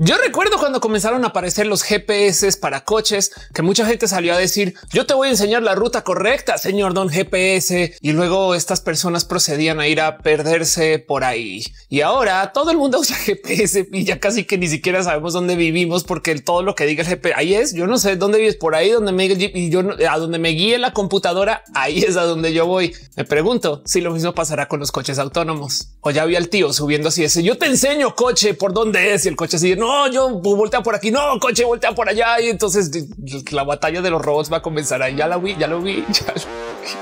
Yo recuerdo cuando comenzaron a aparecer los GPS para coches, que mucha gente salió a decir, yo te voy a enseñar la ruta correcta, señor don GPS. Y luego estas personas procedían a ir a perderse por ahí. Y ahora todo el mundo usa GPS y ya casi que ni siquiera sabemos dónde vivimos porque todo lo que diga el GPS, ahí es, yo no sé dónde vives, por ahí donde me, y yo, a donde me guíe la computadora, ahí es a donde yo voy. Me pregunto si lo mismo pasará con los coches autónomos. O ya vi al tío subiendo así, ese, yo te enseño coche por dónde es y el coche así, no, yo voltea por aquí, no, coche, voltea por allá. Y entonces la batalla de los robots va a comenzar ahí. Ya la vi, ya lo vi, ya lo vi.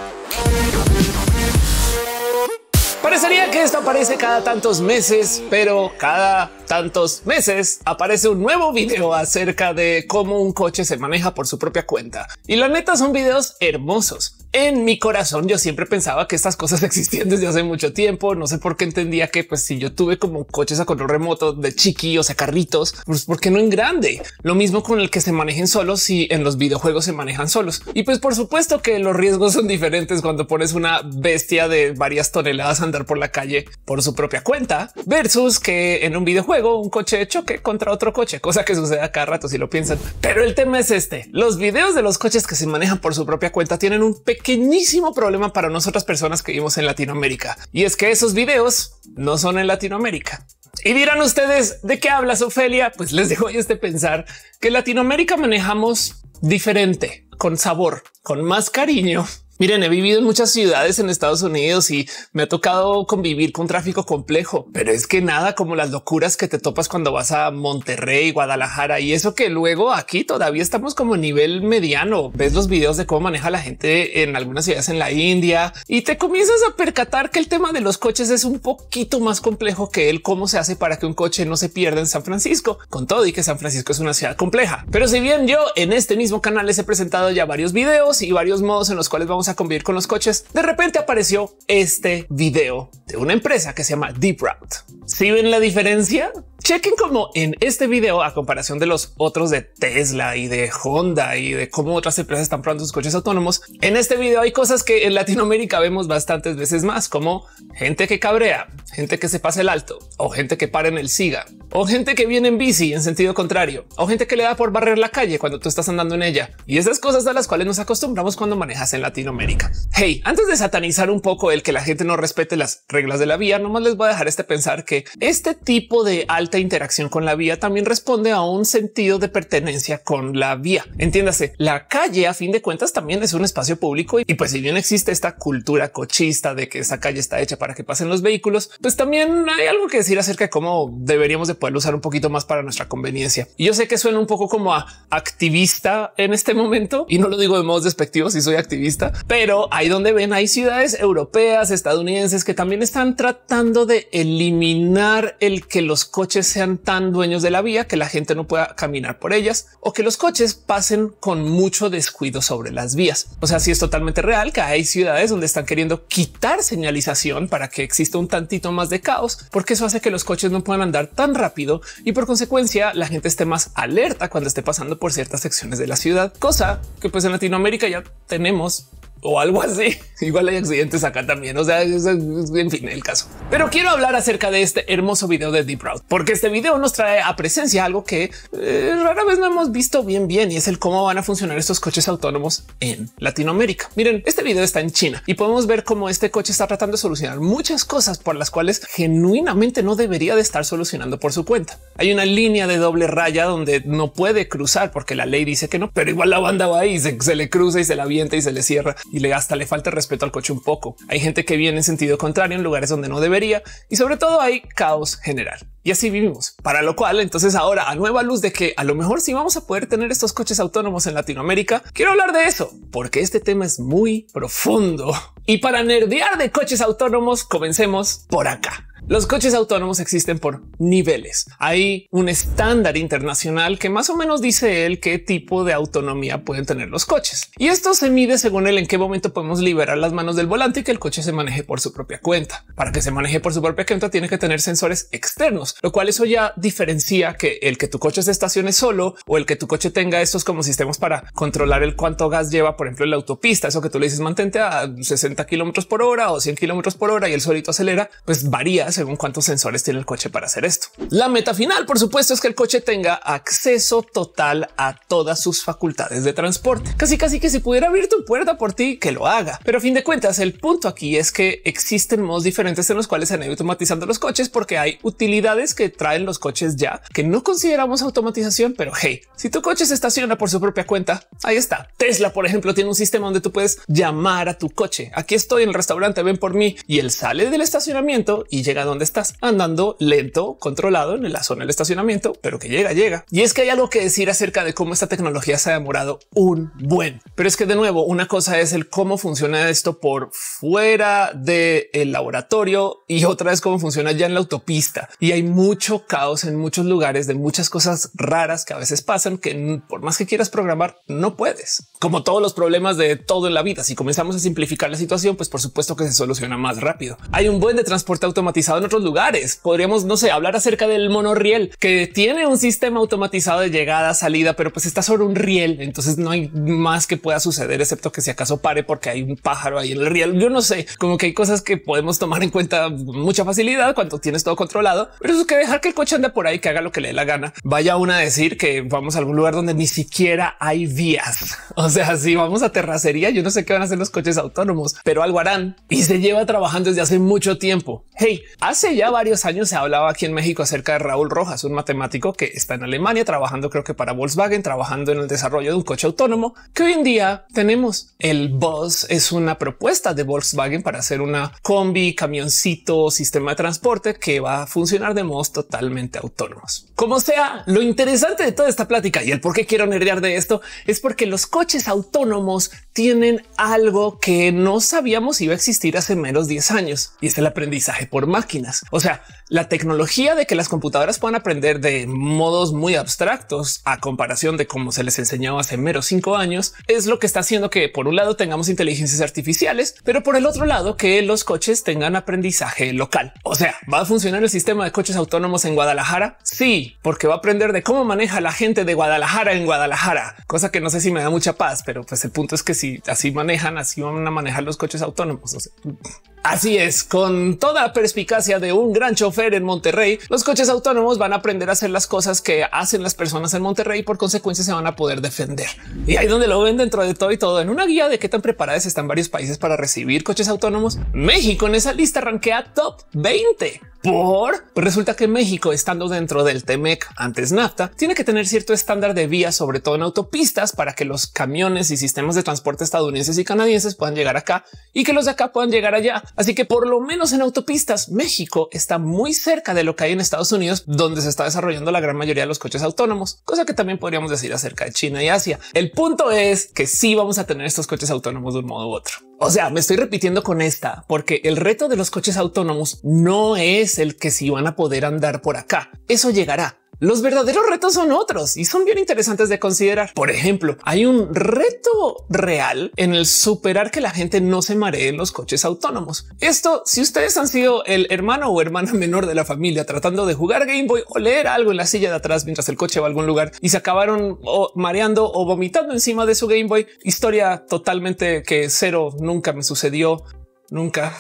Parecería que esto aparece cada tantos meses, pero cada tantos meses aparece un nuevo video acerca de cómo un coche se maneja por su propia cuenta. Y la neta son videos hermosos en mi corazón yo siempre pensaba que estas cosas existían desde hace mucho tiempo. No sé por qué entendía que pues si yo tuve como coches a control remoto de chiquillos a carritos, pues por qué no en grande? Lo mismo con el que se manejen solos y en los videojuegos se manejan solos. Y pues por supuesto que los riesgos son diferentes cuando pones una bestia de varias toneladas a andar por la calle por su propia cuenta versus que en un videojuego un coche choque contra otro coche, cosa que sucede a cada rato si lo piensan. Pero el tema es este. Los videos de los coches que se manejan por su propia cuenta tienen un pequeño pequeñísimo problema para nosotras personas que vivimos en Latinoamérica. Y es que esos videos no son en Latinoamérica. Y dirán ustedes de qué hablas, Ofelia. Pues les dejo este pensar que Latinoamérica manejamos diferente, con sabor, con más cariño Miren, he vivido en muchas ciudades en Estados Unidos y me ha tocado convivir con tráfico complejo, pero es que nada como las locuras que te topas cuando vas a Monterrey, Guadalajara y eso que luego aquí todavía estamos como a nivel mediano. Ves los videos de cómo maneja la gente en algunas ciudades en la India y te comienzas a percatar que el tema de los coches es un poquito más complejo que el cómo se hace para que un coche no se pierda en San Francisco, con todo y que San Francisco es una ciudad compleja. Pero si bien yo en este mismo canal les he presentado ya varios videos y varios modos en los cuales vamos a a convivir con los coches, de repente apareció este video de una empresa que se llama Deep Route. Si ven la diferencia, chequen cómo en este video, a comparación de los otros de Tesla y de Honda y de cómo otras empresas están probando sus coches autónomos. En este video hay cosas que en Latinoamérica vemos bastantes veces más, como gente que cabrea, gente que se pasa el alto o gente que para en el siga o gente que viene en bici en sentido contrario o gente que le da por barrer la calle cuando tú estás andando en ella y esas cosas a las cuales nos acostumbramos cuando manejas en Latinoamérica. Hey, antes de satanizar un poco el que la gente no respete las reglas de la vía, nomás les voy a dejar este pensar que este tipo de alta interacción con la vía también responde a un sentido de pertenencia con la vía. Entiéndase, la calle a fin de cuentas también es un espacio público y pues si bien existe esta cultura cochista de que esa calle está hecha para que pasen los vehículos, pues también hay algo que decir acerca de cómo deberíamos de poder usar un poquito más para nuestra conveniencia. Y yo sé que suena un poco como a activista en este momento y no lo digo de modos despectivos si soy activista, pero ahí donde ven hay ciudades europeas, estadounidenses que también están tratando de eliminar el que los coches sean tan dueños de la vía que la gente no pueda caminar por ellas o que los coches pasen con mucho descuido sobre las vías. O sea, si es totalmente real que hay ciudades donde están queriendo quitar señalización para que exista un tantito más de caos, porque eso hace que los coches no puedan andar tan rápido y por consecuencia la gente esté más alerta cuando esté pasando por ciertas secciones de la ciudad, cosa que pues en Latinoamérica ya tenemos o algo así. Igual hay accidentes acá también. O sea, en fin el caso. Pero quiero hablar acerca de este hermoso video de Deep Route, porque este video nos trae a presencia algo que eh, rara vez no hemos visto bien, bien y es el cómo van a funcionar estos coches autónomos en Latinoamérica. Miren, este video está en China y podemos ver cómo este coche está tratando de solucionar muchas cosas por las cuales genuinamente no debería de estar solucionando por su cuenta. Hay una línea de doble raya donde no puede cruzar porque la ley dice que no, pero igual la banda va y se, le cruza y se la avienta y se le cierra y le hasta le falta respeto al coche un poco. Hay gente que viene en sentido contrario en lugares donde no debería y sobre todo hay caos general. Y así vivimos. Para lo cual, entonces ahora a nueva luz de que a lo mejor sí vamos a poder tener estos coches autónomos en Latinoamérica, quiero hablar de eso porque este tema es muy profundo. Y para nerdear de coches autónomos, comencemos por acá. Los coches autónomos existen por niveles. Hay un estándar internacional que más o menos dice el qué tipo de autonomía pueden tener los coches. Y esto se mide según el en qué momento podemos liberar las manos del volante y que el coche se maneje por su propia cuenta. Para que se maneje por su propia cuenta tiene que tener sensores externos, lo cual eso ya diferencia que el que tu coche se estacione solo o el que tu coche tenga estos como sistemas para controlar el cuánto gas lleva, por ejemplo, en la autopista. Eso que tú le dices mantente a 60 kilómetros por hora o 100 kilómetros por hora y el solito acelera, pues varía según cuántos sensores tiene el coche para hacer esto. La meta final, por supuesto, es que el coche tenga acceso total a todas sus facultades de transporte. Casi casi que si pudiera abrir tu puerta por ti, que lo haga. Pero a fin de cuentas, el punto aquí es que existen modos diferentes en los cuales se han ido automatizando los coches porque hay utilidades que traen los coches ya que no consideramos automatización, pero hey, si tu coche se estaciona por su propia cuenta, ahí está. Tesla, por ejemplo, tiene un sistema donde tú puedes llamar a tu coche. Aquí estoy en el restaurante, ven por mí y él sale del estacionamiento y llega donde estás andando lento, controlado en la zona del estacionamiento, pero que llega, llega. Y es que hay algo que decir acerca de cómo esta tecnología se ha demorado un buen, pero es que de nuevo, una cosa es el cómo funciona esto por fuera del laboratorio y otra es cómo funciona ya en la autopista. Y hay mucho caos en muchos lugares de muchas cosas raras que a veces pasan que por más que quieras programar, no puedes. Como todos los problemas de todo en la vida, si comenzamos a simplificar la situación, pues por supuesto que se soluciona más rápido. Hay un buen de transporte automatizado en otros lugares. Podríamos, no sé, hablar acerca del monorriel que tiene un sistema automatizado de llegada, salida, pero pues está sobre un riel. Entonces no hay más que pueda suceder, excepto que si acaso pare porque hay un pájaro ahí en el riel. Yo no sé, como que hay cosas que podemos tomar en cuenta mucha facilidad cuando tienes todo controlado, pero es que dejar que el coche ande por ahí, que haga lo que le dé la gana. Vaya una a decir que vamos a algún lugar donde ni siquiera hay vías. O sea, si vamos a terracería, yo no sé qué van a hacer los coches autónomos, pero algo harán y se lleva trabajando desde hace mucho tiempo. Hey, Hace ya varios años se hablaba aquí en México acerca de Raúl Rojas, un matemático que está en Alemania trabajando, creo que para Volkswagen, trabajando en el desarrollo de un coche autónomo que hoy en día tenemos. El boss es una propuesta de Volkswagen para hacer una combi, camioncito, sistema de transporte que va a funcionar de modos totalmente autónomos. Como sea, lo interesante de toda esta plática y el por qué quiero nerdear de esto es porque los coches autónomos tienen algo que no sabíamos iba a existir hace menos 10 años y es el aprendizaje por máquina máquinas. O sea, la tecnología de que las computadoras puedan aprender de modos muy abstractos a comparación de cómo se les enseñaba hace meros cinco años es lo que está haciendo que por un lado tengamos inteligencias artificiales, pero por el otro lado que los coches tengan aprendizaje local. O sea, va a funcionar el sistema de coches autónomos en Guadalajara? Sí, porque va a aprender de cómo maneja la gente de Guadalajara en Guadalajara, cosa que no sé si me da mucha paz, pero pues el punto es que si así manejan, así van a manejar los coches autónomos. así es, con toda perspicacia de un gran chofer en Monterrey, los coches autónomos van a aprender a hacer las cosas que hacen las personas en Monterrey y por consecuencia se van a poder defender. Y ahí donde lo ven dentro de todo y todo en una guía de qué tan preparadas están varios países para recibir coches autónomos. México en esa lista rankea top 20 por pues resulta que México, estando dentro del Temec antes NAFTA, tiene que tener cierto estándar de vía sobre todo en autopistas, para que los camiones y sistemas de transporte estadounidenses y canadienses puedan llegar acá y que los de acá puedan llegar allá. Así que por lo menos en autopistas, México está muy cerca de lo que hay en Estados Unidos, donde se está desarrollando la gran mayoría de los coches autónomos, cosa que también podríamos decir acerca de China y Asia. El punto es que sí vamos a tener estos coches autónomos de un modo u otro. O sea, me estoy repitiendo con esta porque el reto de los coches autónomos no es el que si van a poder andar por acá. Eso llegará. Los verdaderos retos son otros y son bien interesantes de considerar. Por ejemplo, hay un reto real en el superar que la gente no se maree en los coches autónomos. Esto, si ustedes han sido el hermano o hermana menor de la familia tratando de jugar Game Boy o leer algo en la silla de atrás mientras el coche va a algún lugar y se acabaron mareando o vomitando encima de su Game Boy, historia totalmente que cero nunca me sucedió, nunca.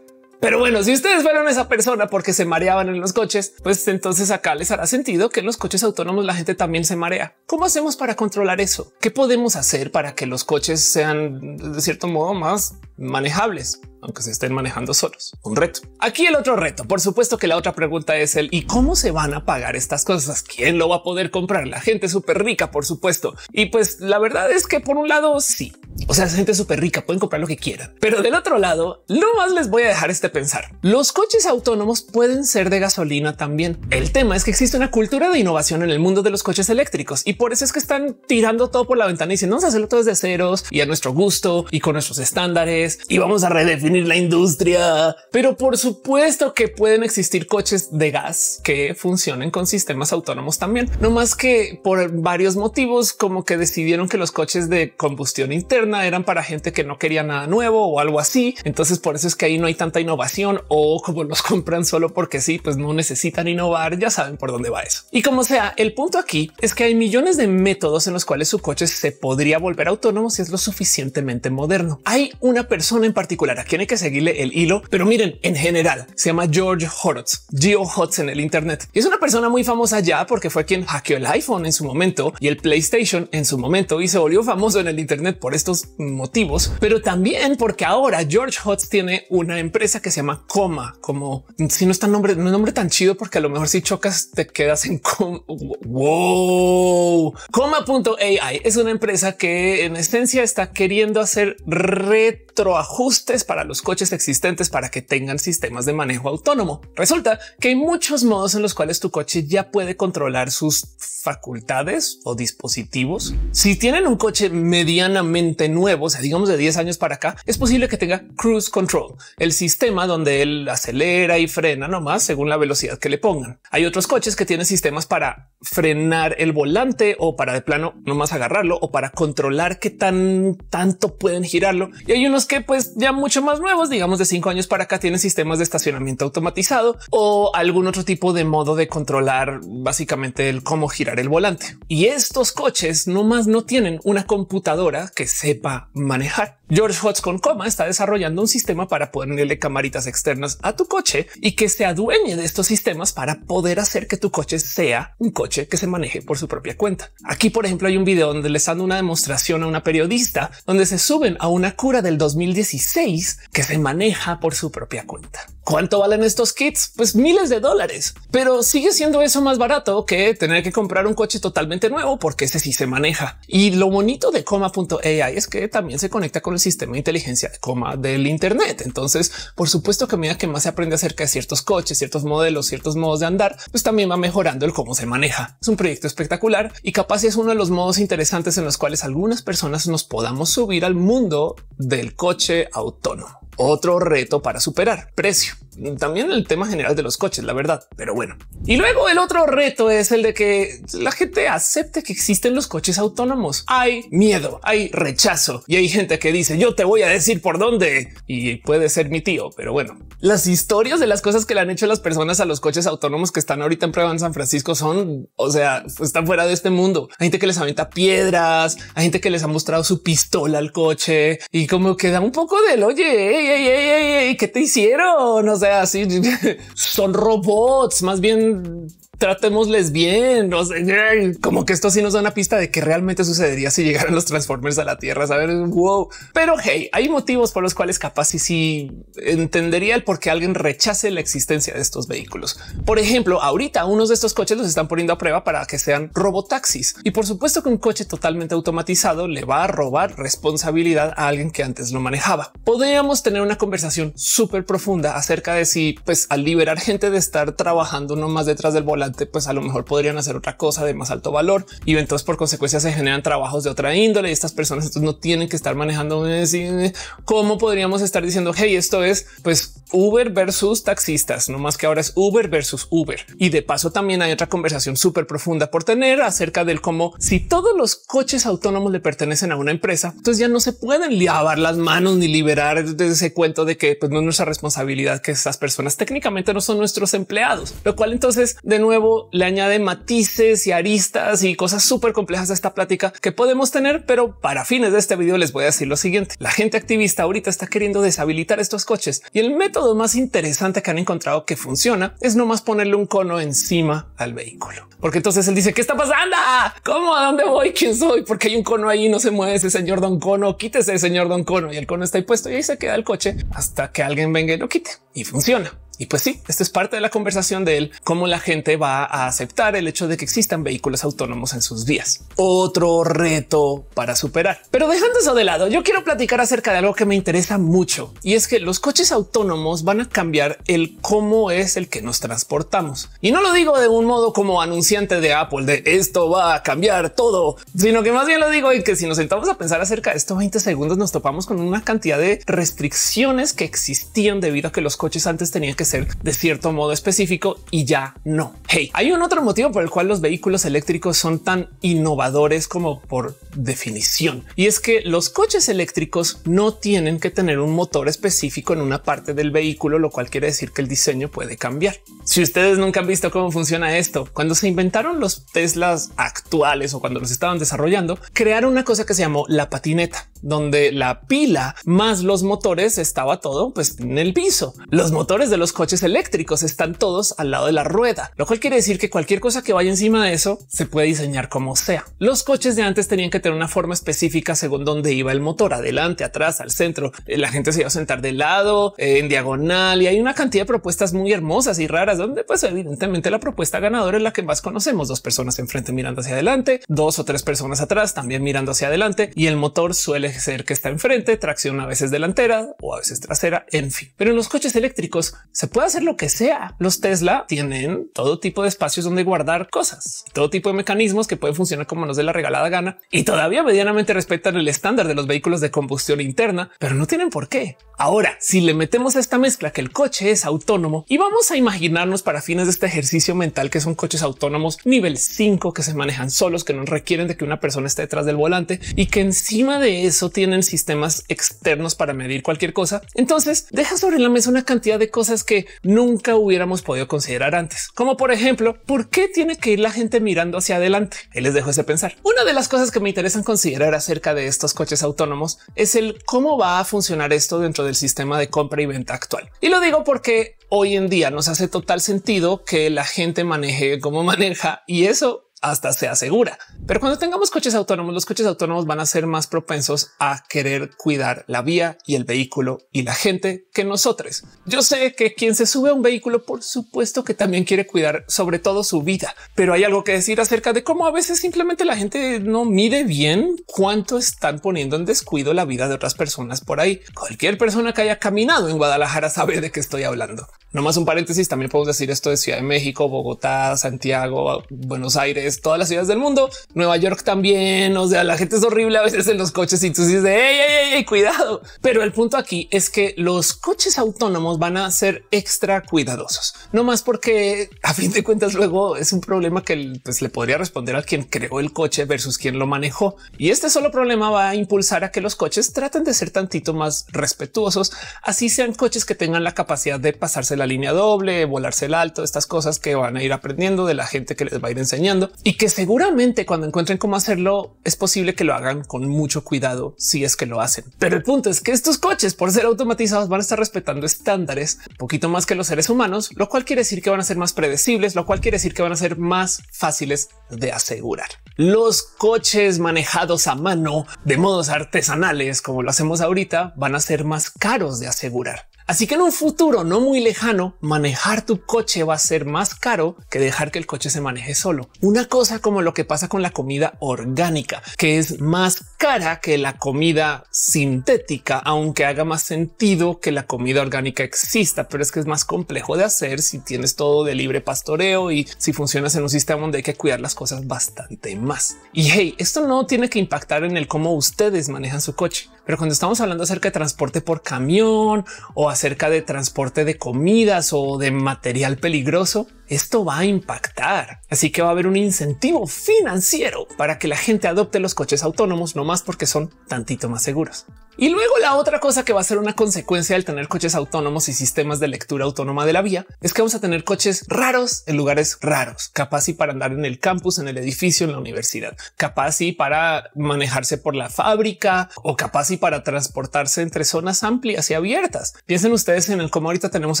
Pero bueno, si ustedes fueron esa persona porque se mareaban en los coches, pues entonces acá les hará sentido que en los coches autónomos la gente también se marea. ¿Cómo hacemos para controlar eso? ¿Qué podemos hacer para que los coches sean de cierto modo más manejables? aunque se estén manejando solos. Un reto. Aquí el otro reto. Por supuesto que la otra pregunta es el ¿y cómo se van a pagar estas cosas? ¿Quién lo va a poder comprar? La gente súper rica, por supuesto. Y pues la verdad es que por un lado sí. O sea, la gente súper rica pueden comprar lo que quieran. Pero del otro lado, lo más les voy a dejar este pensar. Los coches autónomos pueden ser de gasolina también. El tema es que existe una cultura de innovación en el mundo de los coches eléctricos y por eso es que están tirando todo por la ventana y dicen vamos a hacerlo todo desde ceros y a nuestro gusto y con nuestros estándares y vamos a redefinir en la industria. Pero por supuesto que pueden existir coches de gas que funcionen con sistemas autónomos también. No más que por varios motivos, como que decidieron que los coches de combustión interna eran para gente que no quería nada nuevo o algo así. Entonces por eso es que ahí no hay tanta innovación o como los compran solo porque sí, pues no necesitan innovar. Ya saben por dónde va eso. Y como sea, el punto aquí es que hay millones de métodos en los cuales su coche se podría volver autónomo si es lo suficientemente moderno. Hay una persona en particular a quien que seguirle el hilo. Pero miren, en general se llama George Horotz, Geo Hotz en el Internet y es una persona muy famosa ya porque fue quien hackeó el iPhone en su momento y el PlayStation en su momento y se volvió famoso en el Internet por estos motivos, pero también porque ahora George Hotz tiene una empresa que se llama Coma, como si no está nombre, no es nombre tan chido, porque a lo mejor si chocas te quedas en Coma wow. Coma.ai es una empresa que en esencia está queriendo hacer red ajustes para los coches existentes para que tengan sistemas de manejo autónomo. Resulta que hay muchos modos en los cuales tu coche ya puede controlar sus facultades o dispositivos. Si tienen un coche medianamente nuevo, o sea, digamos de 10 años para acá, es posible que tenga cruise control, el sistema donde él acelera y frena nomás según la velocidad que le pongan. Hay otros coches que tienen sistemas para frenar el volante o para de plano nomás agarrarlo o para controlar qué tan tanto pueden girarlo. Y hay unos que pues ya mucho más nuevos, digamos de cinco años para acá, tienen sistemas de estacionamiento automatizado o algún otro tipo de modo de controlar básicamente el cómo girar el volante. Y estos coches no más no tienen una computadora que sepa manejar. George Hodgs con coma está desarrollando un sistema para ponerle camaritas externas a tu coche y que se adueñe de estos sistemas para poder hacer que tu coche sea un coche que se maneje por su propia cuenta. Aquí, por ejemplo, hay un video donde les dan una demostración a una periodista donde se suben a una cura del 2016 que se maneja por su propia cuenta. ¿Cuánto valen estos kits? Pues miles de dólares, pero sigue siendo eso más barato que tener que comprar un coche totalmente nuevo porque ese sí se maneja. Y lo bonito de coma.ai es que también se conecta con sistema de inteligencia coma del Internet. Entonces, por supuesto que a medida que más se aprende acerca de ciertos coches, ciertos modelos, ciertos modos de andar, pues también va mejorando el cómo se maneja. Es un proyecto espectacular y capaz es uno de los modos interesantes en los cuales algunas personas nos podamos subir al mundo del coche autónomo. Otro reto para superar precio también el tema general de los coches, la verdad. Pero bueno, y luego el otro reto es el de que la gente acepte que existen los coches autónomos. Hay miedo, hay rechazo y hay gente que dice yo te voy a decir por dónde y puede ser mi tío. Pero bueno, las historias de las cosas que le han hecho las personas a los coches autónomos que están ahorita en prueba en San Francisco son, o sea, están fuera de este mundo. Hay gente que les aventa piedras, hay gente que les ha mostrado su pistola al coche y como queda un poco del oye, ¿qué te hicieron? sea, así son robots, más bien tratémosles bien. No sé, eh, como que esto sí nos da una pista de que realmente sucedería si llegaran los Transformers a la Tierra. Saber wow. Pero hey, hay motivos por los cuales capaz y sí entendería el por qué alguien rechace la existencia de estos vehículos. Por ejemplo, ahorita unos de estos coches los están poniendo a prueba para que sean robotaxis. Y por supuesto que un coche totalmente automatizado le va a robar responsabilidad a alguien que antes lo manejaba. Podríamos tener una conversación súper profunda acerca de si, pues, al liberar gente de estar trabajando no más detrás del volante, pues a lo mejor podrían hacer otra cosa de más alto valor y entonces por consecuencia se generan trabajos de otra índole y estas personas no tienen que estar manejando eh, eh, cómo podríamos estar diciendo, hey, esto es pues Uber versus taxistas, no más que ahora es Uber versus Uber. Y de paso también hay otra conversación súper profunda por tener acerca del cómo si todos los coches autónomos le pertenecen a una empresa, entonces ya no se pueden lavar las manos ni liberar de ese cuento de que pues, no es nuestra responsabilidad que esas personas técnicamente no son nuestros empleados, lo cual entonces de nuevo le añade matices y aristas y cosas súper complejas a esta plática que podemos tener, pero para fines de este video les voy a decir lo siguiente. La gente activista ahorita está queriendo deshabilitar estos coches y el método más interesante que han encontrado que funciona es nomás ponerle un cono encima al vehículo. Porque entonces él dice, ¿qué está pasando? ¿Cómo? ¿A dónde voy? ¿Quién soy? Porque hay un cono ahí, no se mueve ese señor Don Cono, quítese el señor Don Cono. Y el cono está ahí puesto y ahí se queda el coche hasta que alguien venga y lo quite. Y funciona. Y pues sí, esta es parte de la conversación de él, cómo la gente va a aceptar el hecho de que existan vehículos autónomos en sus vías. Otro reto para superar. Pero dejando eso de lado, yo quiero platicar acerca de algo que me interesa mucho y es que los coches autónomos van a cambiar el cómo es el que nos transportamos. Y no lo digo de un modo como anunciante de Apple de esto va a cambiar todo, sino que más bien lo digo y que si nos sentamos a pensar acerca de estos 20 segundos nos topamos con una cantidad de restricciones que existían debido a que los coches antes tenían que de cierto modo específico y ya no. Hey, hay un otro motivo por el cual los vehículos eléctricos son tan innovadores como por definición y es que los coches eléctricos no tienen que tener un motor específico en una parte del vehículo, lo cual quiere decir que el diseño puede cambiar. Si ustedes nunca han visto cómo funciona esto, cuando se inventaron los Teslas actuales o cuando los estaban desarrollando, crearon una cosa que se llamó la patineta, donde la pila más los motores estaba todo pues, en el piso. Los motores de los coches eléctricos están todos al lado de la rueda, lo cual quiere decir que cualquier cosa que vaya encima de eso se puede diseñar como sea. Los coches de antes tenían que tener una forma específica según dónde iba el motor, adelante, atrás, al centro. Eh, la gente se iba a sentar de lado, eh, en diagonal y hay una cantidad de propuestas muy hermosas y raras donde pues evidentemente la propuesta ganadora es la que más conocemos. Dos personas enfrente mirando hacia adelante, dos o tres personas atrás también mirando hacia adelante y el motor suele ser que está enfrente, tracción a veces delantera o a veces trasera, en fin. Pero en los coches eléctricos se puede hacer lo que sea. Los Tesla tienen todo tipo de espacios donde guardar cosas, todo tipo de mecanismos que pueden funcionar como nos dé la regalada gana y todavía medianamente respetan el estándar de los vehículos de combustión interna, pero no tienen por qué. Ahora, si le metemos a esta mezcla que el coche es autónomo y vamos a imaginarnos para fines de este ejercicio mental que son coches autónomos nivel 5 que se manejan solos, que no requieren de que una persona esté detrás del volante y que encima de eso tienen sistemas externos para medir cualquier cosa, entonces deja sobre la mesa una cantidad de cosas que que nunca hubiéramos podido considerar antes, como por ejemplo, ¿por qué tiene que ir la gente mirando hacia adelante? Él les dejo ese pensar. Una de las cosas que me interesan considerar acerca de estos coches autónomos es el cómo va a funcionar esto dentro del sistema de compra y venta actual. Y lo digo porque hoy en día nos hace total sentido que la gente maneje como maneja y eso hasta se asegura. Pero cuando tengamos coches autónomos, los coches autónomos van a ser más propensos a querer cuidar la vía y el vehículo y la gente que nosotros. Yo sé que quien se sube a un vehículo, por supuesto que también quiere cuidar sobre todo su vida, pero hay algo que decir acerca de cómo a veces simplemente la gente no mide bien cuánto están poniendo en descuido la vida de otras personas por ahí. Cualquier persona que haya caminado en Guadalajara sabe de qué estoy hablando. No más un paréntesis. También podemos decir esto de Ciudad de México, Bogotá, Santiago, Buenos Aires, pues, todas las ciudades del mundo. Nueva York también. O sea, la gente es horrible a veces en los coches y tú dices de cuidado. Pero el punto aquí es que los coches autónomos van a ser extra cuidadosos, no más porque a fin de cuentas luego es un problema que pues, le podría responder a quien creó el coche versus quien lo manejó. Y este solo problema va a impulsar a que los coches traten de ser tantito más respetuosos, así sean coches que tengan la capacidad de pasarse la línea doble, volarse el alto, estas cosas que van a ir aprendiendo de la gente que les va a ir enseñando y que seguramente cuando encuentren cómo hacerlo es posible que lo hagan con mucho cuidado si es que lo hacen. Pero el punto es que estos coches por ser automatizados van a estar respetando estándares un poquito más que los seres humanos, lo cual quiere decir que van a ser más predecibles, lo cual quiere decir que van a ser más fáciles de asegurar. Los coches manejados a mano de modos artesanales como lo hacemos ahorita van a ser más caros de asegurar. Así que en un futuro no muy lejano, manejar tu coche va a ser más caro que dejar que el coche se maneje solo. Una cosa como lo que pasa con la comida orgánica, que es más cara que la comida sintética, aunque haga más sentido que la comida orgánica exista, pero es que es más complejo de hacer si tienes todo de libre pastoreo y si funcionas en un sistema donde hay que cuidar las cosas bastante más. Y hey, esto no tiene que impactar en el cómo ustedes manejan su coche, pero cuando estamos hablando acerca de transporte por camión o acerca de transporte de comidas o de material peligroso, esto va a impactar. Así que va a haber un incentivo financiero para que la gente adopte los coches autónomos, no más porque son tantito más seguros. Y luego la otra cosa que va a ser una consecuencia del tener coches autónomos y sistemas de lectura autónoma de la vía es que vamos a tener coches raros en lugares raros, capaz y para andar en el campus, en el edificio, en la universidad, capaz y para manejarse por la fábrica o capaz y para transportarse entre zonas amplias y abiertas. Piensen ustedes en el cómo ahorita tenemos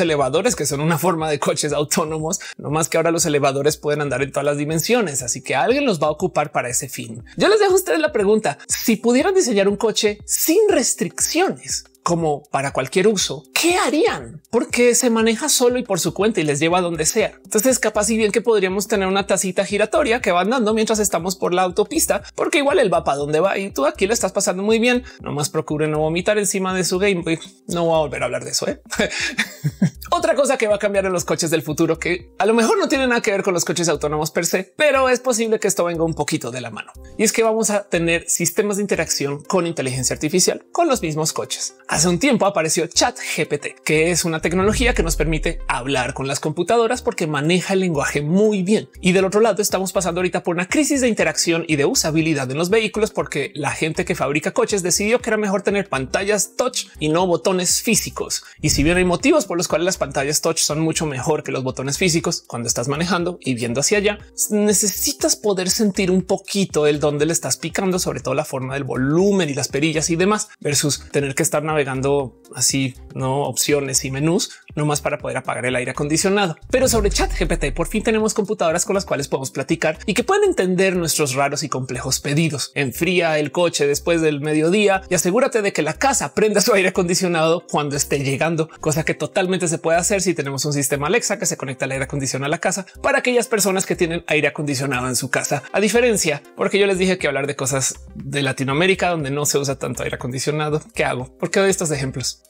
elevadores que son una forma de coches autónomos no más que ahora los elevadores pueden andar en todas las dimensiones, así que alguien los va a ocupar para ese fin. Yo les dejo a ustedes la pregunta. Si pudieran diseñar un coche sin restricciones, como para cualquier uso, ¿qué harían? Porque se maneja solo y por su cuenta y les lleva a donde sea. Entonces, capaz y bien que podríamos tener una tacita giratoria que va andando mientras estamos por la autopista, porque igual él va para donde va y tú aquí lo estás pasando muy bien. No más procure no vomitar encima de su Game Boy. No voy a volver a hablar de eso. ¿eh? Otra cosa que va a cambiar en los coches del futuro, que a lo mejor no tiene nada que ver con los coches autónomos per se, pero es posible que esto venga un poquito de la mano. Y es que vamos a tener sistemas de interacción con inteligencia artificial con los mismos coches. Hace un tiempo apareció Chat GP que es una tecnología que nos permite hablar con las computadoras porque maneja el lenguaje muy bien. Y del otro lado estamos pasando ahorita por una crisis de interacción y de usabilidad en los vehículos porque la gente que fabrica coches decidió que era mejor tener pantallas touch y no botones físicos. Y si bien hay motivos por los cuales las pantallas touch son mucho mejor que los botones físicos cuando estás manejando y viendo hacia allá, necesitas poder sentir un poquito el dónde le estás picando, sobre todo la forma del volumen y las perillas y demás, versus tener que estar navegando así no opciones y menús, nomás para poder apagar el aire acondicionado. Pero sobre chat GPT, por fin tenemos computadoras con las cuales podemos platicar y que pueden entender nuestros raros y complejos pedidos. Enfría el coche después del mediodía y asegúrate de que la casa prenda su aire acondicionado cuando esté llegando, cosa que totalmente se puede hacer si tenemos un sistema Alexa que se conecta al aire acondicionado a la casa para aquellas personas que tienen aire acondicionado en su casa. A diferencia, porque yo les dije que hablar de cosas de Latinoamérica donde no se usa tanto aire acondicionado, ¿qué hago? Porque doy estos ejemplos?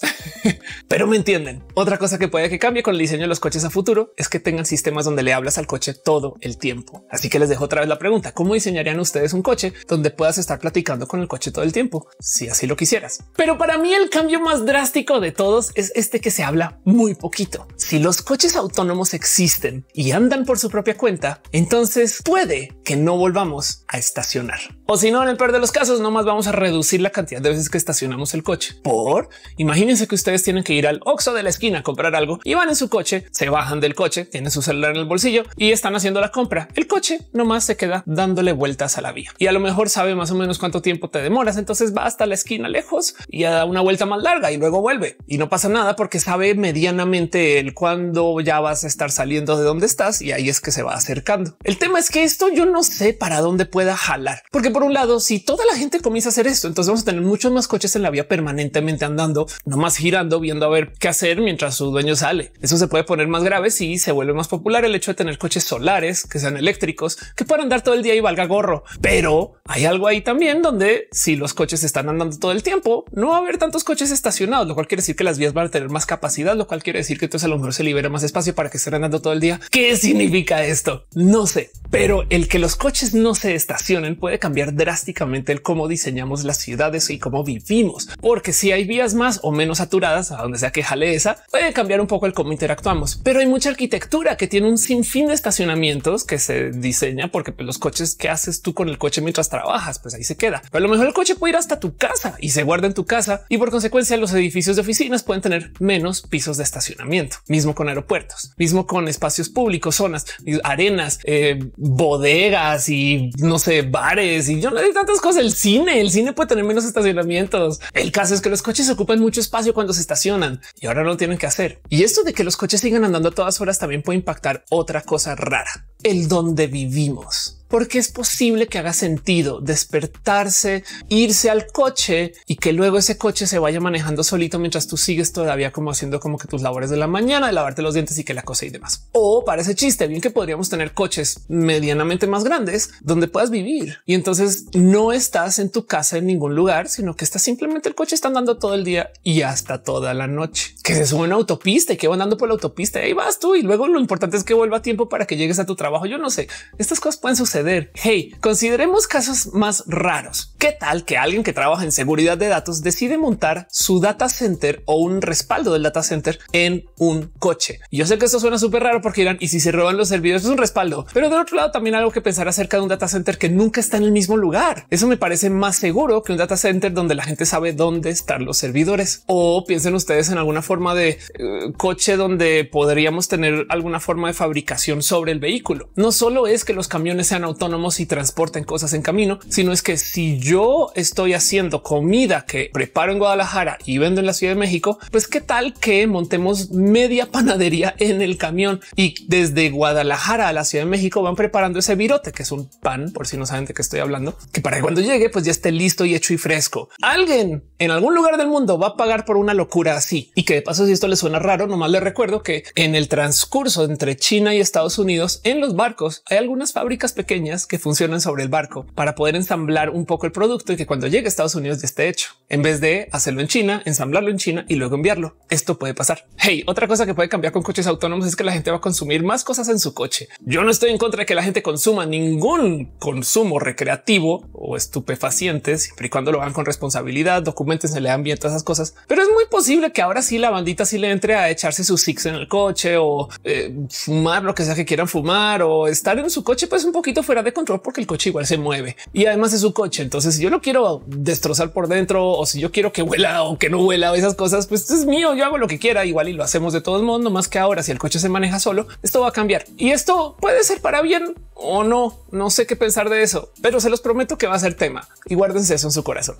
pero me entienden. Otra cosa que puede que cambie con el diseño de los coches a futuro es que tengan sistemas donde le hablas al coche todo el tiempo. Así que les dejo otra vez la pregunta. ¿Cómo diseñarían ustedes un coche donde puedas estar platicando con el coche todo el tiempo? Si así lo quisieras. Pero para mí el cambio más drástico de todos es este que se habla muy poquito. Si los coches autónomos existen y andan por su propia cuenta, entonces puede que no volvamos a estacionar. O si no, en el peor de los casos, nomás vamos a reducir la cantidad de veces que estacionamos el coche. Por imagínense que ustedes tienen que ir al Oxxo de la esquina a comprar algo y van en su coche, se bajan del coche, tienen su celular en el bolsillo y están haciendo la compra. El coche nomás se queda dándole vueltas a la vía y a lo mejor sabe más o menos cuánto tiempo te demoras. Entonces va hasta la esquina lejos y da una vuelta más larga y luego vuelve y no pasa nada porque sabe medianamente el cuándo ya vas a estar saliendo de donde estás y ahí es que se va acercando. El tema es que esto yo no sé para dónde pueda jalar, porque por un lado, si toda la gente comienza a hacer esto, entonces vamos a tener muchos más coches en la vía permanentemente andando, nomás girando viendo a ver qué hacer mientras su dueño sale. Eso se puede poner más grave si se vuelve más popular el hecho de tener coches solares que sean eléctricos, que puedan andar todo el día y valga gorro. Pero hay algo ahí también donde si los coches están andando todo el tiempo, no va a haber tantos coches estacionados, lo cual quiere decir que las vías van a tener más capacidad, lo cual quiere decir que entonces a lo mejor se libera más espacio para que estén andando todo el día. ¿Qué significa esto? No sé, pero el que los coches no se estacionen puede cambiar drásticamente el cómo diseñamos las ciudades y cómo vivimos, porque si hay vías más o menos saturadas, a donde sea que jale esa, puede cambiar un poco el cómo interactuamos. Pero hay mucha arquitectura que tiene un sinfín de estacionamientos que se diseña porque pues, los coches que haces tú con el coche mientras trabajas, pues ahí se queda. Pero a lo mejor el coche puede ir hasta tu casa y se guarda en tu casa y por consecuencia los edificios de oficinas pueden tener menos pisos de estacionamiento. Mismo con aeropuertos, mismo con espacios públicos, zonas, arenas, eh, bodegas y no sé, bares y yo no sé tantas cosas. El cine, el cine puede tener menos estacionamientos. El caso es que los coches ocupan mucho espacio cuando se estacionan y ahora no lo tienen que hacer. Y esto de que los coches sigan andando a todas horas también puede impactar otra cosa rara, el donde vivimos porque es posible que haga sentido despertarse, irse al coche y que luego ese coche se vaya manejando solito mientras tú sigues todavía como haciendo como que tus labores de la mañana, de lavarte los dientes y que la cosa y demás. O para ese chiste, bien que podríamos tener coches medianamente más grandes donde puedas vivir y entonces no estás en tu casa en ningún lugar, sino que está simplemente el coche está andando todo el día y hasta toda la noche que se sube una autopista y que va andando por la autopista y ahí vas tú. Y luego lo importante es que vuelva a tiempo para que llegues a tu trabajo. Yo no sé, estas cosas pueden suceder Hey, consideremos casos más raros. ¿Qué tal que alguien que trabaja en seguridad de datos decide montar su data center o un respaldo del data center en un coche? Yo sé que eso suena súper raro porque dirán, y si se roban los servidores es un respaldo, pero del otro lado también algo que pensar acerca de un data center que nunca está en el mismo lugar. Eso me parece más seguro que un data center donde la gente sabe dónde están los servidores. O piensen ustedes en alguna forma de eh, coche donde podríamos tener alguna forma de fabricación sobre el vehículo. No solo es que los camiones sean autónomos y transporten cosas en camino, sino es que si yo estoy haciendo comida que preparo en Guadalajara y vendo en la Ciudad de México, pues qué tal que montemos media panadería en el camión y desde Guadalajara a la Ciudad de México van preparando ese virote, que es un pan, por si no saben de qué estoy hablando, que para cuando llegue pues ya esté listo y hecho y fresco. Alguien en algún lugar del mundo va a pagar por una locura así y que de paso si esto le suena raro, nomás le recuerdo que en el transcurso entre China y Estados Unidos en los barcos hay algunas fábricas pequeñas que funcionan sobre el barco para poder ensamblar un poco el producto y que cuando llegue a Estados Unidos ya esté hecho, en vez de hacerlo en China, ensamblarlo en China y luego enviarlo. Esto puede pasar. Hey, otra cosa que puede cambiar con coches autónomos es que la gente va a consumir más cosas en su coche. Yo no estoy en contra de que la gente consuma ningún consumo recreativo o estupefacientes. siempre y cuando lo hagan con responsabilidad, documenten, se le dan bien todas esas cosas. Pero es muy posible que ahora sí la bandita sí le entre a echarse sus six en el coche o eh, fumar lo que sea que quieran fumar o estar en su coche, pues un poquito fuera de control porque el coche igual se mueve y además es su coche. Entonces, si yo lo quiero destrozar por dentro o si yo quiero que huela o que no huela o esas cosas, pues es mío. Yo hago lo que quiera igual y lo hacemos de todos modos. No más que ahora, si el coche se maneja solo, esto va a cambiar y esto puede ser para bien o no. No sé qué pensar de eso, pero se los prometo que va a ser tema y guárdense eso en su corazón.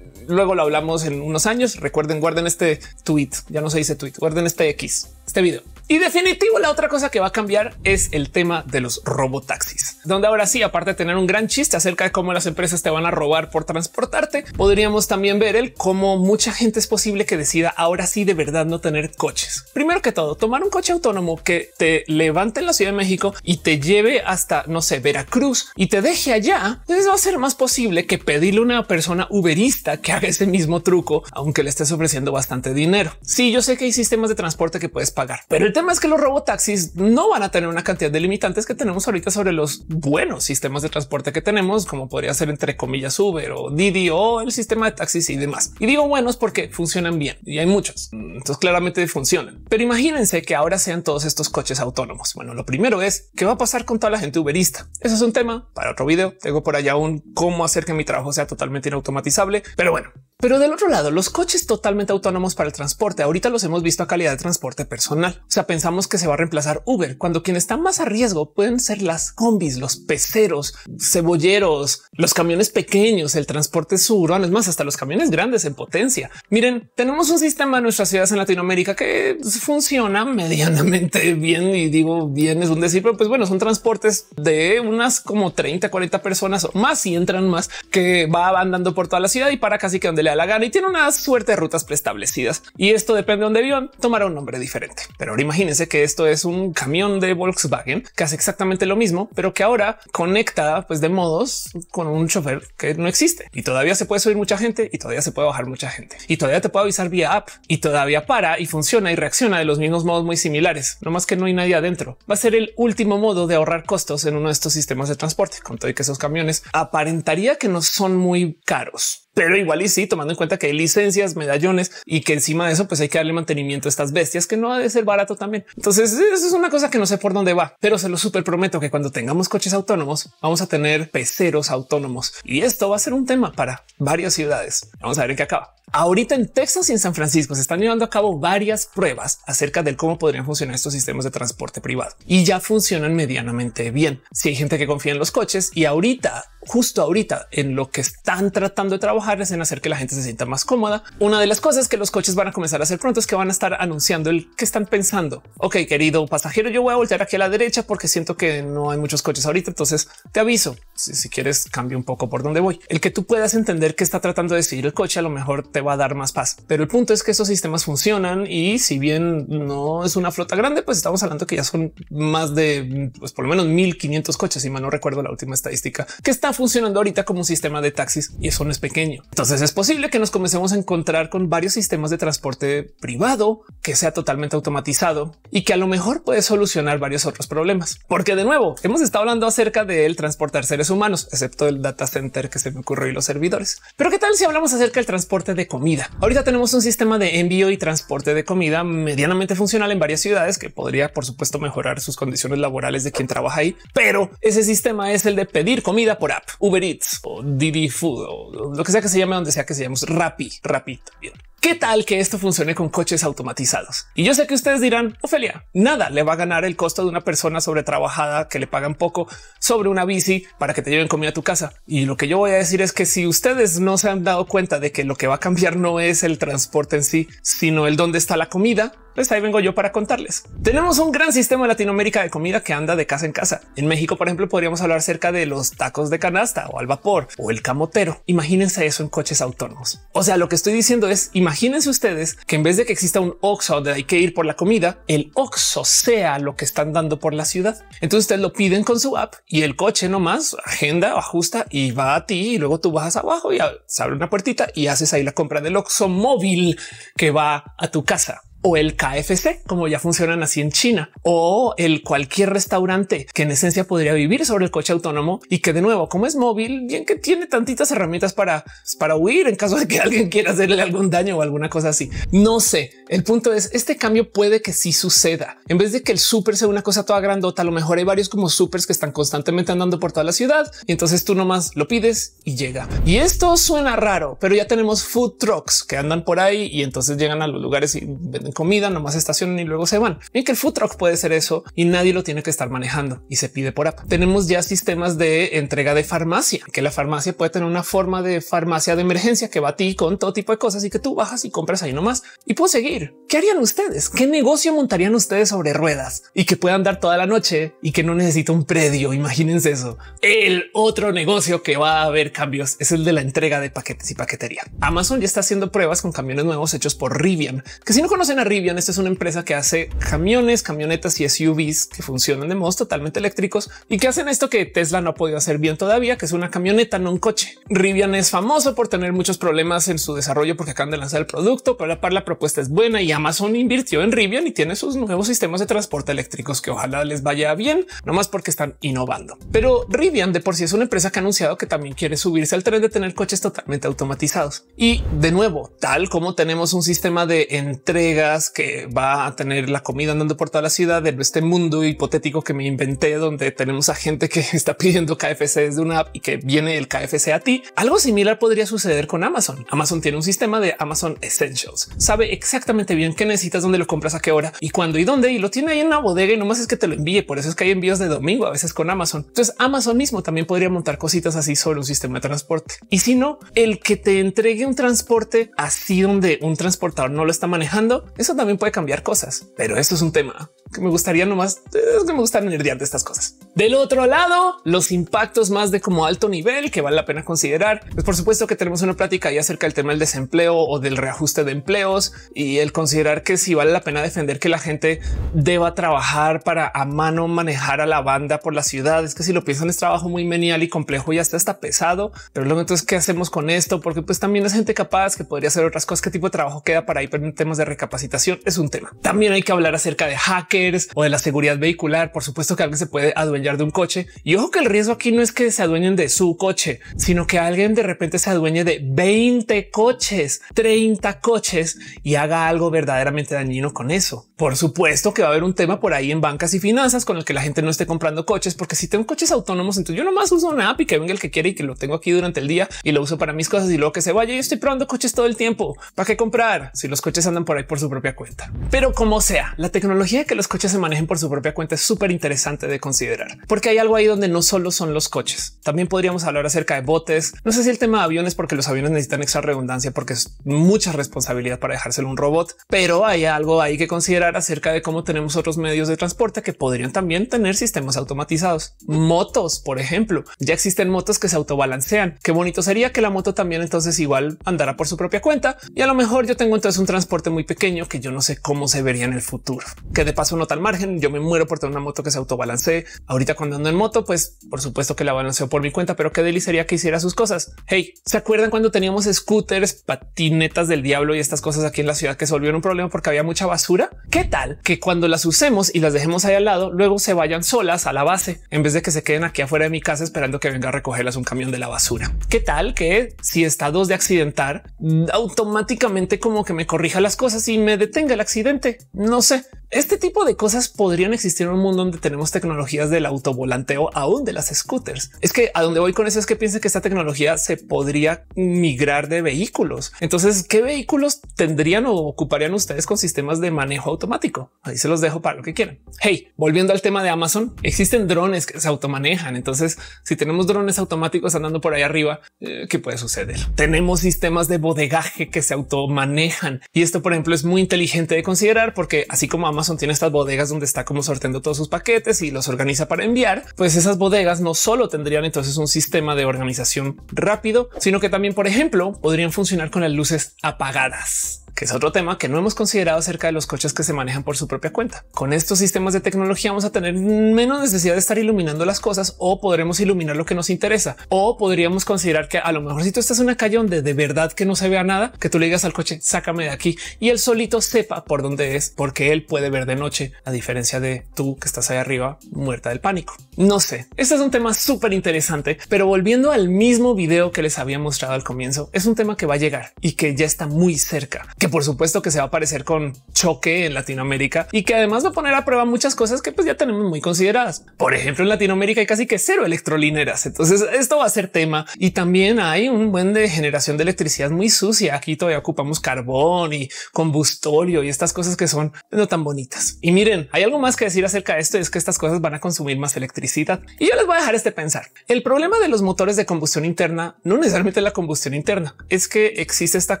luego lo hablamos en unos años. Recuerden, guarden este tweet. Ya no se dice tweet, guarden este X, este video. Y definitivo, la otra cosa que va a cambiar es el tema de los robotaxis, donde ahora sí, aparte de tener un gran chiste acerca de cómo las empresas te van a robar por transportarte, podríamos también ver el cómo mucha gente es posible que decida ahora sí de verdad no tener coches. Primero que todo, tomar un coche autónomo que te levante en la Ciudad de México y te lleve hasta, no sé, Veracruz y te deje allá, entonces va a ser más posible que pedirle a una persona uberista que haga ese mismo truco, aunque le estés ofreciendo bastante dinero. Sí, yo sé que hay sistemas de transporte que puedes pagar, pero el Además que los robotaxis no van a tener una cantidad de limitantes que tenemos ahorita sobre los buenos sistemas de transporte que tenemos, como podría ser entre comillas Uber o Didi o el sistema de taxis y demás. Y digo buenos porque funcionan bien y hay muchos. Entonces claramente funcionan. Pero imagínense que ahora sean todos estos coches autónomos. Bueno, lo primero es qué va a pasar con toda la gente uberista. Eso es un tema para otro video. Tengo por allá un cómo hacer que mi trabajo sea totalmente inautomatizable. Pero bueno, pero del otro lado, los coches totalmente autónomos para el transporte. Ahorita los hemos visto a calidad de transporte personal. O sea, pensamos que se va a reemplazar Uber cuando quien está más a riesgo pueden ser las combis, los peceros, cebolleros, los camiones pequeños, el transporte suburbano, es más, hasta los camiones grandes en potencia. Miren, tenemos un sistema en nuestras ciudades en Latinoamérica que funciona medianamente bien y digo bien es un decir, pero pues bueno, son transportes de unas como 30, 40 personas o más y entran más que va andando por toda la ciudad y para casi que donde a la gana y tiene una suerte de rutas preestablecidas. Y esto depende de dónde vivan, tomará un nombre diferente. Pero ahora imagínense que esto es un camión de Volkswagen que hace exactamente lo mismo, pero que ahora conecta pues de modos con un chofer que no existe y todavía se puede subir mucha gente y todavía se puede bajar mucha gente y todavía te puede avisar vía app y todavía para y funciona y reacciona de los mismos modos muy similares, no más que no hay nadie adentro. Va a ser el último modo de ahorrar costos en uno de estos sistemas de transporte, con todo y que esos camiones aparentaría que no son muy caros pero igual y sí, tomando en cuenta que hay licencias, medallones y que encima de eso, pues hay que darle mantenimiento a estas bestias que no ha de ser barato también. Entonces, eso es una cosa que no sé por dónde va, pero se lo súper prometo que cuando tengamos coches autónomos, vamos a tener peceros autónomos y esto va a ser un tema para varias ciudades. Vamos a ver en qué acaba. Ahorita en Texas y en San Francisco se están llevando a cabo varias pruebas acerca de cómo podrían funcionar estos sistemas de transporte privado y ya funcionan medianamente bien. Si hay gente que confía en los coches y ahorita justo ahorita en lo que están tratando de trabajar es en hacer que la gente se sienta más cómoda. Una de las cosas que los coches van a comenzar a hacer pronto es que van a estar anunciando el que están pensando. Ok, querido pasajero, yo voy a voltear aquí a la derecha porque siento que no hay muchos coches ahorita. Entonces te aviso si, quieres cambio un poco por dónde voy. El que tú puedas entender que está tratando de decidir el coche a lo mejor te va a dar más paz. Pero el punto es que esos sistemas funcionan y si bien no es una flota grande, pues estamos hablando que ya son más de pues, por lo menos 1500 coches. si mal no recuerdo la última estadística que está funcionando ahorita como un sistema de taxis y eso no es pequeño. Entonces es posible que nos comencemos a encontrar con varios sistemas de transporte privado que sea totalmente automatizado y que a lo mejor puede solucionar varios otros problemas. Porque de nuevo, hemos estado hablando acerca del transportar seres humanos, excepto el data center que se me ocurrió y los servidores. Pero qué tal si hablamos acerca del transporte de comida? Ahorita tenemos un sistema de envío y transporte de comida medianamente funcional en varias ciudades que podría, por supuesto, mejorar sus condiciones laborales de quien trabaja ahí. Pero ese sistema es el de pedir comida por Uber Eats o Didi Food o lo que sea que se llame, donde sea que se llame pues, Rappi, Rappi también. ¿Qué tal que esto funcione con coches automatizados? Y yo sé que ustedes dirán, Ofelia, nada le va a ganar el costo de una persona sobretrabajada que le pagan poco sobre una bici para que te lleven comida a tu casa. Y lo que yo voy a decir es que si ustedes no se han dado cuenta de que lo que va a cambiar no es el transporte en sí, sino el dónde está la comida, pues ahí vengo yo para contarles. Tenemos un gran sistema en Latinoamérica de comida que anda de casa en casa. En México, por ejemplo, podríamos hablar acerca de los tacos de canasta o al vapor o el camotero. Imagínense eso en coches autónomos. O sea, lo que estoy diciendo es Imagínense ustedes que en vez de que exista un Oxxo donde hay que ir por la comida, el Oxxo sea lo que están dando por la ciudad. Entonces ustedes lo piden con su app y el coche nomás agenda o ajusta y va a ti y luego tú bajas abajo y se abre una puertita y haces ahí la compra del Oxxo móvil que va a tu casa o el KFC, como ya funcionan así en China, o el cualquier restaurante que en esencia podría vivir sobre el coche autónomo y que de nuevo, como es móvil, bien que tiene tantitas herramientas para, para huir en caso de que alguien quiera hacerle algún daño o alguna cosa así. No sé. El punto es este cambio puede que sí suceda. En vez de que el súper sea una cosa toda grandota, a lo mejor hay varios como supers que están constantemente andando por toda la ciudad y entonces tú nomás lo pides y llega. Y esto suena raro, pero ya tenemos food trucks que andan por ahí y entonces llegan a los lugares y venden comida, nomás estacionan y luego se van. Y que el food truck puede ser eso y nadie lo tiene que estar manejando y se pide por app. Tenemos ya sistemas de entrega de farmacia, que la farmacia puede tener una forma de farmacia de emergencia que va a ti con todo tipo de cosas y que tú bajas y compras ahí nomás y puedo seguir. ¿Qué harían ustedes? ¿Qué negocio montarían ustedes sobre ruedas y que puedan dar toda la noche y que no necesita un predio? Imagínense eso. El otro negocio que va a haber cambios es el de la entrega de paquetes y paquetería. Amazon ya está haciendo pruebas con camiones nuevos hechos por Rivian, que si no conocen Rivian esta es una empresa que hace camiones, camionetas y SUVs que funcionan de modos totalmente eléctricos y que hacen esto que Tesla no ha podido hacer bien todavía, que es una camioneta, no un coche. Rivian es famoso por tener muchos problemas en su desarrollo porque acaban de lanzar el producto, pero la par la propuesta es buena y Amazon invirtió en Rivian y tiene sus nuevos sistemas de transporte eléctricos que ojalá les vaya bien, nomás porque están innovando. Pero Rivian de por sí es una empresa que ha anunciado que también quiere subirse al tren de tener coches totalmente automatizados. Y de nuevo, tal como tenemos un sistema de entrega que va a tener la comida andando por toda la ciudad de este mundo hipotético que me inventé, donde tenemos a gente que está pidiendo KFC desde una app y que viene el KFC a ti. Algo similar podría suceder con Amazon. Amazon tiene un sistema de Amazon Essentials. Sabe exactamente bien qué necesitas, dónde lo compras, a qué hora y cuándo y dónde. Y lo tiene ahí en la bodega y más es que te lo envíe. Por eso es que hay envíos de domingo a veces con Amazon. Entonces Amazon mismo también podría montar cositas así sobre un sistema de transporte. Y si no, el que te entregue un transporte así donde un transportador no lo está manejando eso también puede cambiar cosas, pero esto es un tema que me gustaría nomás que me gustan nerdear de estas cosas. Del otro lado, los impactos más de como alto nivel que vale la pena considerar. Pues por supuesto que tenemos una plática ahí acerca del tema del desempleo o del reajuste de empleos y el considerar que si vale la pena defender que la gente deba trabajar para a mano manejar a la banda por la ciudad. Es que si lo piensan es trabajo muy menial y complejo y hasta está pesado. Pero luego entonces qué hacemos con esto? Porque pues también es gente capaz que podría hacer otras cosas. ¿Qué tipo de trabajo queda para ahí? Pero en temas de recapacitación es un tema. También hay que hablar acerca de hacker, o de la seguridad vehicular. Por supuesto que alguien se puede adueñar de un coche y ojo que el riesgo aquí no es que se adueñen de su coche, sino que alguien de repente se adueñe de 20 coches, 30 coches y haga algo verdaderamente dañino con eso. Por supuesto que va a haber un tema por ahí en bancas y finanzas con el que la gente no esté comprando coches, porque si tengo coches autónomos, entonces yo nomás uso una app y que venga el que quiere y que lo tengo aquí durante el día y lo uso para mis cosas y luego que se vaya. Yo estoy probando coches todo el tiempo. ¿Para qué comprar si los coches andan por ahí por su propia cuenta? Pero como sea, la tecnología que los coches se manejen por su propia cuenta es súper interesante de considerar, porque hay algo ahí donde no solo son los coches. También podríamos hablar acerca de botes. No sé si el tema de aviones, porque los aviones necesitan extra redundancia, porque es mucha responsabilidad para dejárselo un robot, pero hay algo ahí que considerar acerca de cómo tenemos otros medios de transporte que podrían también tener sistemas automatizados. Motos, por ejemplo, ya existen motos que se autobalancean. Qué bonito sería que la moto también entonces igual andara por su propia cuenta y a lo mejor yo tengo entonces un transporte muy pequeño que yo no sé cómo se vería en el futuro, que de paso no tal margen. Yo me muero por tener una moto que se autobalancee. Ahorita cuando ando en moto, pues por supuesto que la balanceo por mi cuenta, pero qué delicia sería que hiciera sus cosas. Hey, ¿se acuerdan cuando teníamos scooters, patinetas del diablo y estas cosas aquí en la ciudad que se volvieron un problema porque había mucha basura? ¿Qué tal que cuando las usemos y las dejemos ahí al lado, luego se vayan solas a la base en vez de que se queden aquí afuera de mi casa esperando que venga a recogerlas un camión de la basura? ¿Qué tal que si está dos de accidentar, automáticamente como que me corrija las cosas y me detenga el accidente? No sé. Este tipo de cosas podrían existir en un mundo donde tenemos tecnologías del autovolanteo, aún de las scooters. Es que a donde voy con eso es que piensen que esta tecnología se podría migrar de vehículos. Entonces, ¿qué vehículos tendrían o ocuparían ustedes con sistemas de manejo automático? Ahí se los dejo para lo que quieran. Hey, volviendo al tema de Amazon, existen drones que se automanejan. Entonces, si tenemos drones automáticos andando por ahí arriba, eh, ¿qué puede suceder? Tenemos sistemas de bodegaje que se automanejan. Y esto, por ejemplo, es muy inteligente de considerar porque así como Amazon Amazon tiene estas bodegas donde está como sorteando todos sus paquetes y los organiza para enviar, pues esas bodegas no solo tendrían entonces un sistema de organización rápido, sino que también, por ejemplo, podrían funcionar con las luces apagadas que es otro tema que no hemos considerado acerca de los coches que se manejan por su propia cuenta. Con estos sistemas de tecnología vamos a tener menos necesidad de estar iluminando las cosas o podremos iluminar lo que nos interesa o podríamos considerar que a lo mejor si tú estás en una calle donde de verdad que no se vea nada, que tú le digas al coche, sácame de aquí y él solito sepa por dónde es porque él puede ver de noche, a diferencia de tú que estás ahí arriba muerta del pánico. No sé, este es un tema súper interesante, pero volviendo al mismo video que les había mostrado al comienzo, es un tema que va a llegar y que ya está muy cerca, por supuesto que se va a aparecer con choque en Latinoamérica y que además va a poner a prueba muchas cosas que pues ya tenemos muy consideradas. Por ejemplo, en Latinoamérica hay casi que cero electrolineras. Entonces esto va a ser tema y también hay un buen de generación de electricidad muy sucia. Aquí todavía ocupamos carbón y combustorio y estas cosas que son no tan bonitas. Y miren, hay algo más que decir acerca de esto es que estas cosas van a consumir más electricidad y yo les voy a dejar este pensar. El problema de los motores de combustión interna no necesariamente la combustión interna es que existe esta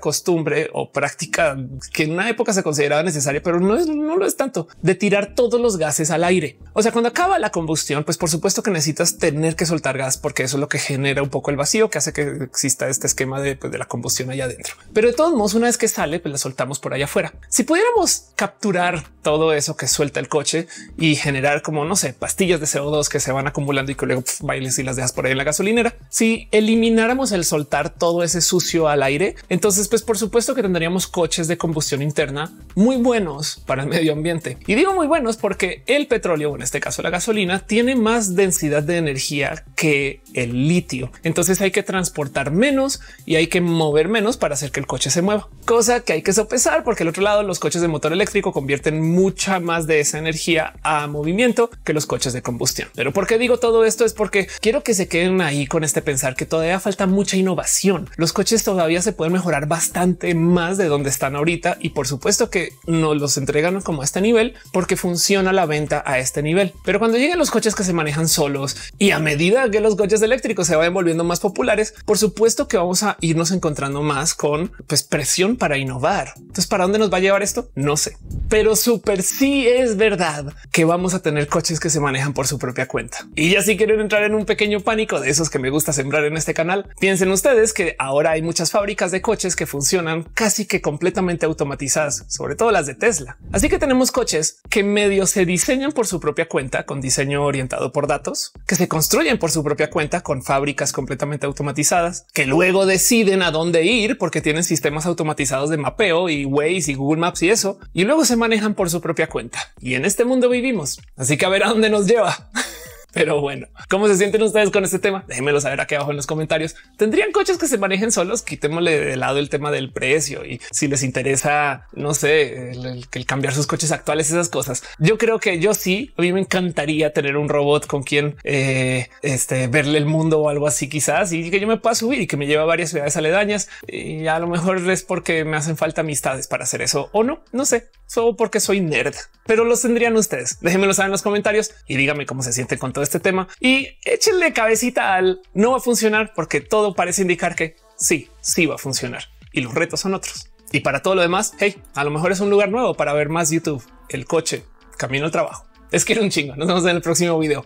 costumbre o práctica que en una época se consideraba necesaria, pero no, no lo es tanto, de tirar todos los gases al aire. O sea, cuando acaba la combustión, pues por supuesto que necesitas tener que soltar gas porque eso es lo que genera un poco el vacío que hace que exista este esquema de, pues, la combustión allá adentro. Pero de todos modos, una vez que sale, pues la soltamos por allá afuera. Si pudiéramos capturar todo eso que suelta el coche y generar como, no sé, pastillas de CO2 que se van acumulando y que luego bailes y las dejas por ahí en la gasolinera, si elimináramos el soltar todo ese sucio al aire, entonces pues por supuesto que tendríamos coches de combustión interna muy buenos para el medio ambiente. Y digo muy buenos porque el petróleo, en este caso la gasolina, tiene más densidad de energía que el litio. Entonces hay que transportar menos y hay que mover menos para hacer que el coche se mueva, cosa que hay que sopesar porque el otro lado los coches de motor eléctrico convierten mucha más de esa energía a movimiento que los coches de combustión. Pero por qué digo todo esto es porque quiero que se queden ahí con este pensar que todavía falta mucha innovación. Los coches todavía se pueden mejorar bastante más de donde están ahorita y por supuesto que no los entregan como a este nivel porque funciona la venta a este nivel. Pero cuando lleguen los coches que se manejan solos y a medida que los coches eléctricos se vayan volviendo más populares, por supuesto que vamos a irnos encontrando más con pues, presión para innovar. Entonces, ¿para dónde nos va a llevar esto? No sé. Pero súper sí es verdad que vamos a tener coches que se manejan por su propia cuenta. Y ya si quieren entrar en un pequeño pánico de esos que me gusta sembrar en este canal, piensen ustedes que ahora hay muchas fábricas de coches que funcionan casi que con completamente automatizadas, sobre todo las de Tesla. Así que tenemos coches que medio se diseñan por su propia cuenta con diseño orientado por datos, que se construyen por su propia cuenta con fábricas completamente automatizadas, que luego deciden a dónde ir porque tienen sistemas automatizados de mapeo y Waze y Google Maps y eso, y luego se manejan por su propia cuenta. Y en este mundo vivimos. Así que a ver a dónde nos lleva. Pero bueno, ¿cómo se sienten ustedes con este tema? Déjenmelo saber aquí abajo en los comentarios. ¿Tendrían coches que se manejen solos? Quitémosle de lado el tema del precio y si les interesa, no sé, el, cambiar sus coches actuales, esas cosas. Yo creo que yo sí, a mí me encantaría tener un robot con quien eh, este, verle el mundo o algo así quizás y que yo me pueda subir y que me lleve a varias ciudades aledañas y a lo mejor es porque me hacen falta amistades para hacer eso o no, no sé, solo porque soy nerd, pero los tendrían ustedes. Déjenmelo saber en los comentarios y díganme cómo se sienten con de este tema y échenle cabecita al no va a funcionar porque todo parece indicar que sí, sí va a funcionar y los retos son otros. Y para todo lo demás, hey, a lo mejor es un lugar nuevo para ver más YouTube, el coche, camino al trabajo. Es que era un chingo. Nos vemos en el próximo video.